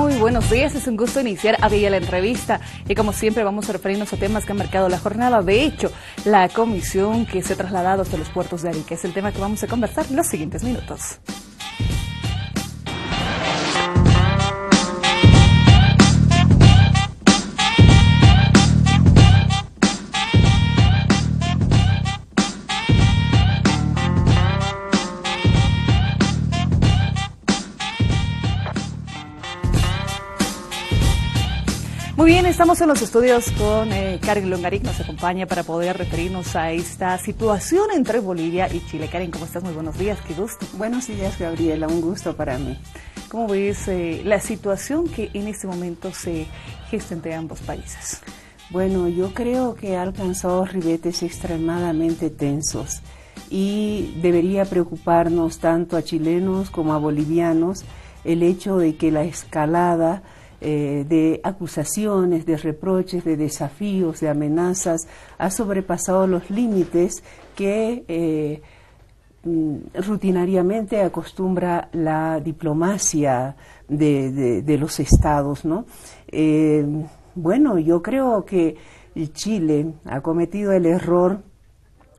Muy buenos días, es un gusto iniciar a día la entrevista y como siempre vamos a referirnos a temas que han marcado la jornada. De hecho, la comisión que se ha trasladado hasta los puertos de Arica es el tema que vamos a conversar en los siguientes minutos. Estamos en los estudios con eh, Karen Longaric, nos acompaña para poder referirnos a esta situación entre Bolivia y Chile. Karen, ¿cómo estás? Muy buenos días, qué gusto. Buenos días, Gabriela, un gusto para mí. ¿Cómo ves eh, la situación que en este momento se gesta entre ambos países? Bueno, yo creo que ha alcanzado ribetes extremadamente tensos y debería preocuparnos tanto a chilenos como a bolivianos el hecho de que la escalada eh, de acusaciones, de reproches, de desafíos, de amenazas, ha sobrepasado los límites que eh, mm, rutinariamente acostumbra la diplomacia de, los estados, ¿no? Eh, bueno, yo creo que Chile ha cometido el error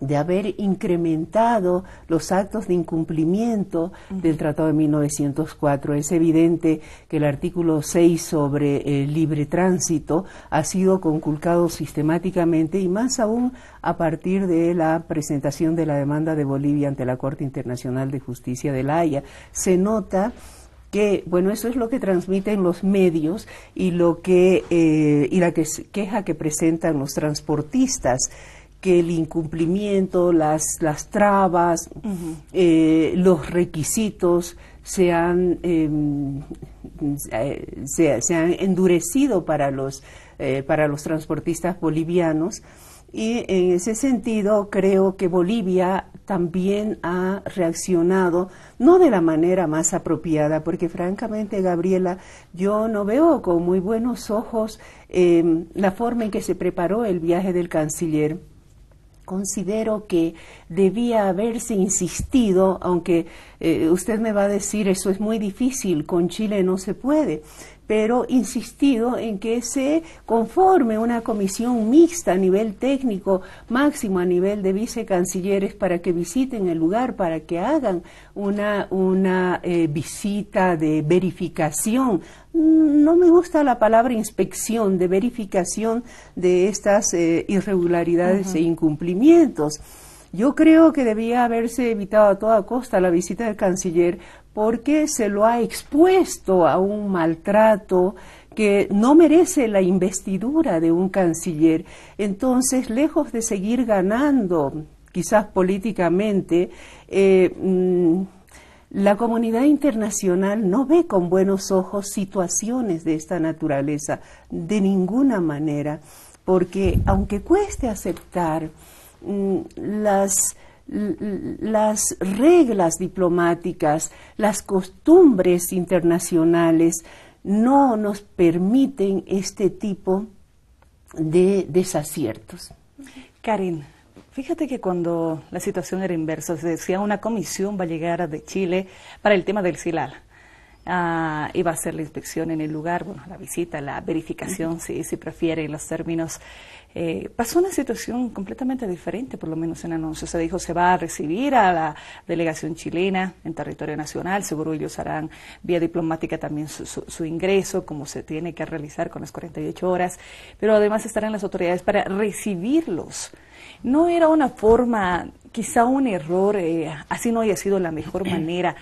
de haber incrementado los actos de incumplimiento del Tratado de 1904. Es evidente que el artículo 6 sobre el libre tránsito ha sido conculcado sistemáticamente y más aún a partir de la presentación de la demanda de Bolivia ante la Corte Internacional de Justicia de la Haya. Se nota que bueno eso es lo que transmiten los medios y lo que eh, y la queja que presentan los transportistas que el incumplimiento, las, las trabas, eh, los requisitos em, se han, endurecido para los, eh, para los transportistas bolivianos. Y en ese sentido creo que Bolivia también ha reaccionado, no de la manera más apropiada, porque francamente, Gabriela, yo no veo con muy buenos ojos em, la forma en que se preparó el viaje del canciller considero que debía haberse insistido, aunque eh, usted me va a decir eso es muy difícil, con Chile no se puede, pero insistido en que se conforme una comisión mixta a nivel técnico, máximo a nivel de vicecancilleres, para que visiten el lugar, para que hagan una, una eh, visita de verificación no me gusta la palabra inspección, de verificación de estas eh, irregularidades e incumplimientos. Yo creo que debía haberse evitado a toda costa la visita del canciller porque se lo ha expuesto a un maltrato que no merece la investidura de un canciller. Entonces, lejos de seguir ganando, quizás políticamente, eh, mm, la comunidad internacional no ve con buenos ojos situaciones de esta naturaleza, de ninguna manera, porque aunque cueste aceptar mm, las las reglas diplomáticas, las costumbres internacionales no nos permiten este tipo de desaciertos. Karin, fíjate que cuando la situación era inversa, se decía una comisión va a llegar de Chile para el tema del Silala Ah, iba a hacer la inspección en el lugar, bueno, la visita, la verificación, si se prefiere, en los términos. Eh, pasó una situación completamente diferente, por lo menos en anuncio. Se dijo, se va a recibir a la delegación chilena en territorio nacional, seguro ellos harán vía diplomática también su, ingreso, como se tiene que realizar con las 48 horas, pero además estarán las autoridades para recibirlos. No era una forma, quizá un error, eh, así no haya sido la mejor manera.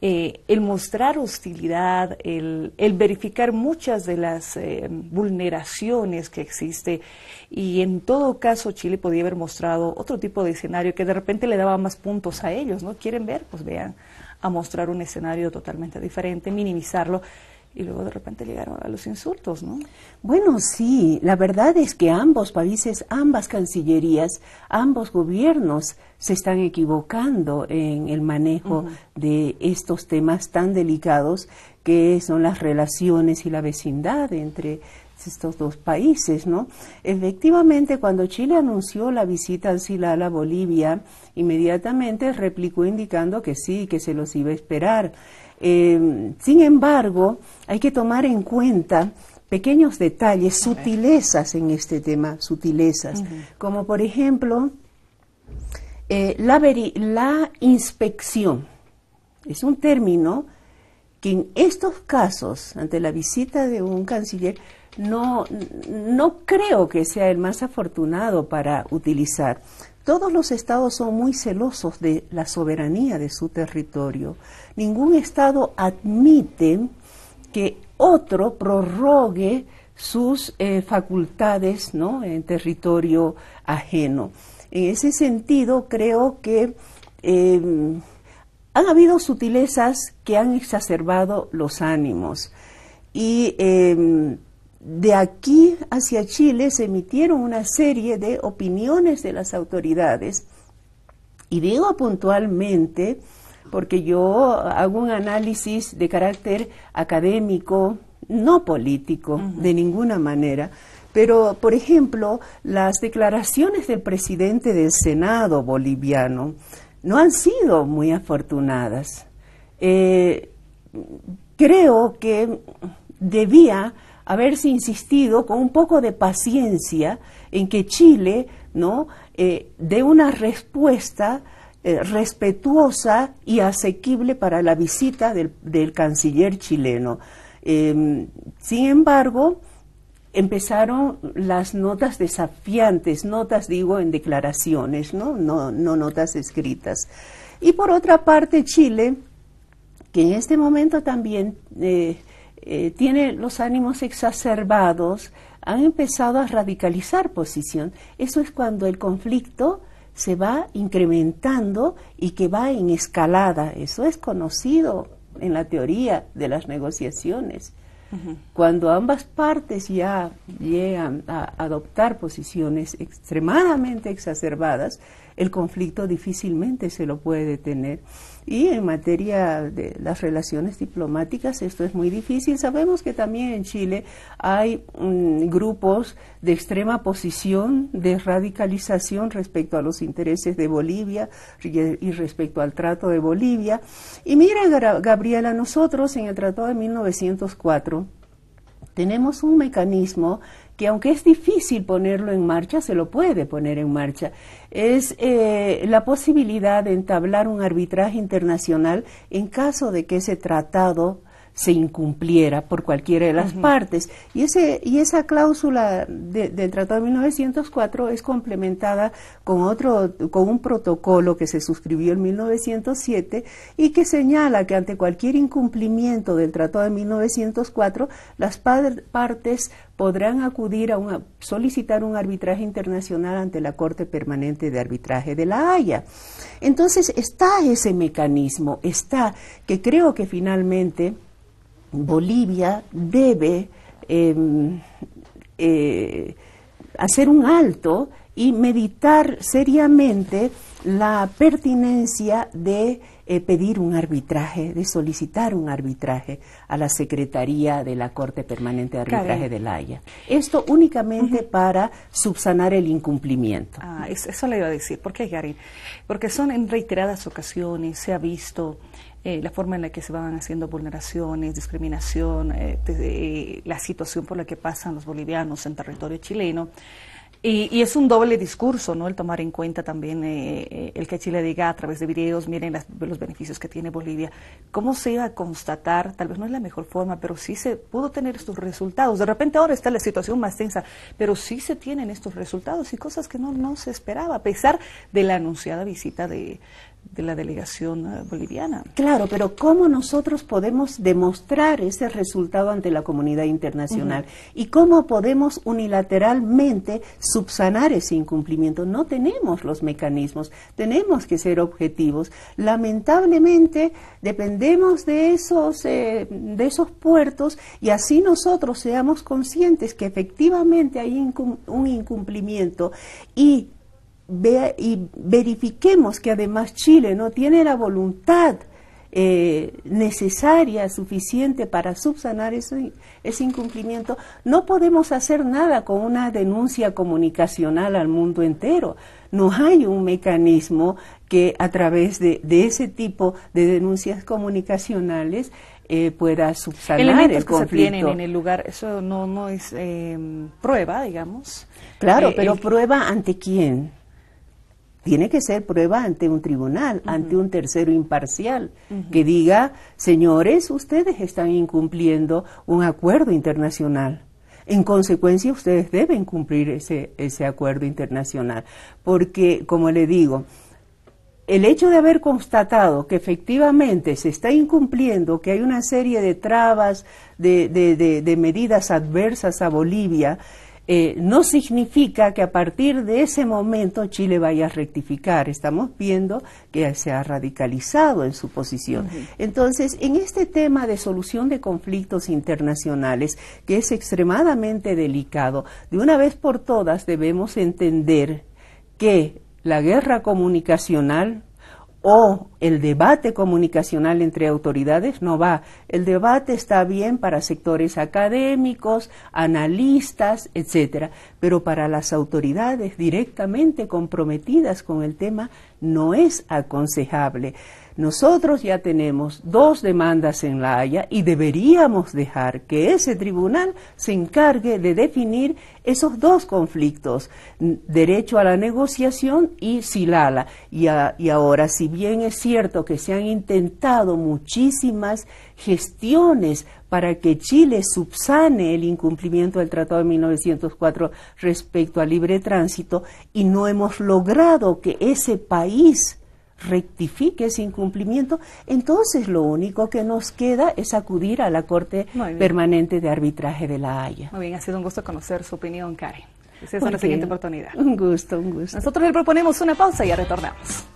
Eh, el mostrar hostilidad, el, verificar muchas de las eh, vulneraciones que existe y en todo caso Chile podía haber mostrado otro tipo de escenario que de repente le daba más puntos a ellos, ¿no? ¿Quieren ver? Pues vean, a mostrar un escenario totalmente diferente, minimizarlo y luego de repente llegaron a los insultos, ¿no? Bueno, sí, la verdad es que ambos países, ambas cancillerías, ambos gobiernos se están equivocando en el manejo de estos temas tan delicados que son las relaciones y la vecindad entre estos dos países, ¿no? Efectivamente, cuando Chile anunció la visita al SILAL a Bolivia, inmediatamente replicó indicando que sí, que se los iba a esperar. Em, sin embargo, hay que tomar en cuenta pequeños detalles, sutilezas en este tema, sutilezas, como por ejemplo eh, la, inspección. Es un término que en estos casos, ante la visita de un canciller, no creo que sea el más afortunado para utilizar. Todos los estados son muy celosos de la soberanía de su territorio. Ningún estado admite que otro prorrogue sus eh, facultades en territorio ajeno. En ese sentido, creo que em, han habido sutilezas que han exacerbado los ánimos. Y em, de aquí hacia Chile se emitieron una serie de opiniones de las autoridades. Y digo puntualmente porque yo hago un análisis de carácter académico, no político, de ninguna manera. Pero, por ejemplo, las declaraciones del presidente del Senado boliviano no han sido muy afortunadas. Eh, creo que debía haberse insistido con un poco de paciencia en que Chile no eh, dé una respuesta eh, respetuosa y asequible para la visita del, canciller chileno. Em, sin embargo, empezaron las notas desafiantes, notas digo en declaraciones, ¿no? notas escritas. Y por otra parte, Chile, que en este momento también eh, eh, tiene los ánimos exacerbados, han empezado a radicalizar posición. Eso es cuando el conflicto se va incrementando y que va en escalada. Eso es conocido en la teoría de las negociaciones. Cuando ambas partes ya llegan a adoptar posiciones extremadamente exacerbadas, el conflicto difícilmente se lo puede detener. Y en materia de las relaciones diplomáticas esto es muy difícil. Sabemos que también en Chile hay mm, grupos de extrema posición, de radicalización respecto a los intereses de Bolivia y respecto al trato de Bolivia. Y mira, Gabriela, nosotros en el Tratado de 1904, tenemos un mecanismo que aunque es difícil ponerlo en marcha, se lo puede poner en marcha. Es eh, la posibilidad de entablar un arbitraje internacional en caso de que ese tratado se incumpliera por cualquiera de las partes. Y, ese, y esa cláusula del Tratado de 1904 es complementada con, otro, con un protocolo que se suscribió en 1907 y que señala que ante cualquier incumplimiento del Tratado de 1904, las partes podrán acudir a solicitar un arbitraje internacional ante la Corte Permanente de Arbitraje de La Haya. Entonces está ese mecanismo, está que creo que finalmente Bolivia debe em, eh, hacer un alto y meditar seriamente la pertinencia de eh, pedir un arbitraje, de solicitar un arbitraje a la Secretaría de la Corte Permanente de Arbitraje de La Haya. Esto únicamente para subsanar el incumplimiento. Ah, eso, le iba a decir. ¿Por qué, Garin? Porque son en reiteradas ocasiones, se ha visto eh, la forma en la que se van haciendo vulneraciones, discriminación, eh, la situación por la que pasan los bolivianos en territorio chileno. Y, es un doble discurso, ¿no? El tomar en cuenta también eh, el que Chile diga a través de videos, miren los beneficios que tiene Bolivia. ¿Cómo se iba a constatar? Tal vez no es la mejor forma, pero sí se pudo tener estos resultados. De repente ahora está la situación más tensa, pero sí se tienen estos resultados y cosas que no, no se esperaba, a pesar de la anunciada visita de, de la delegación eh, boliviana. Claro, pero ¿cómo nosotros podemos demostrar ese resultado ante la comunidad internacional? ¿Y cómo podemos unilateralmente subsanar ese incumplimiento? No tenemos los mecanismos, tenemos que ser objetivos. Lamentablemente dependemos de esos, eh, de esos puertos y así nosotros seamos conscientes que efectivamente hay un incumplimiento y y verifiquemos que además Chile no tiene la voluntad eh, necesaria, suficiente para subsanar ese incumplimiento, no podemos hacer nada con una denuncia comunicacional al mundo entero. No hay un mecanismo que a través de, ese tipo de denuncias comunicacionales eh, pueda subsanar el conflicto. en el lugar, eso no, no es eh, prueba, digamos. Claro, pero prueba ante quién tiene que ser prueba ante un tribunal, ante un tercero imparcial, que diga, señores, ustedes están incumpliendo un acuerdo internacional. En consecuencia, ustedes deben cumplir ese, ese acuerdo internacional. Porque, como le digo, el hecho de haber constatado que efectivamente se está incumpliendo, que hay una serie de trabas, de, de, de medidas adversas a Bolivia, eh, no significa que a partir de ese momento Chile vaya a rectificar. Estamos viendo que se ha radicalizado en su posición. Entonces, en este tema de solución de conflictos internacionales, que es extremadamente delicado, de una vez por todas debemos entender que la guerra comunicacional o el debate comunicacional entre autoridades no va. El debate está bien para sectores académicos, analistas, etcétera, pero para las autoridades directamente comprometidas con el tema no es aconsejable. Nosotros ya tenemos dos demandas en La Haya y deberíamos dejar que ese tribunal se encargue de definir esos dos conflictos, derecho a la negociación y Silala. Y, y ahora, si bien es cierto, cierto que se han intentado muchísimas gestiones para que Chile subsane el incumplimiento del Tratado de 1904 respecto al libre tránsito y no hemos logrado que ese país rectifique ese incumplimiento, entonces lo único que nos queda es acudir a la Corte Permanente de Arbitraje de La Haya. Muy bien, ha sido un gusto conocer su opinión, Karen. Es la siguiente oportunidad. Un gusto, un gusto. Nosotros le proponemos una pausa y ya retornamos.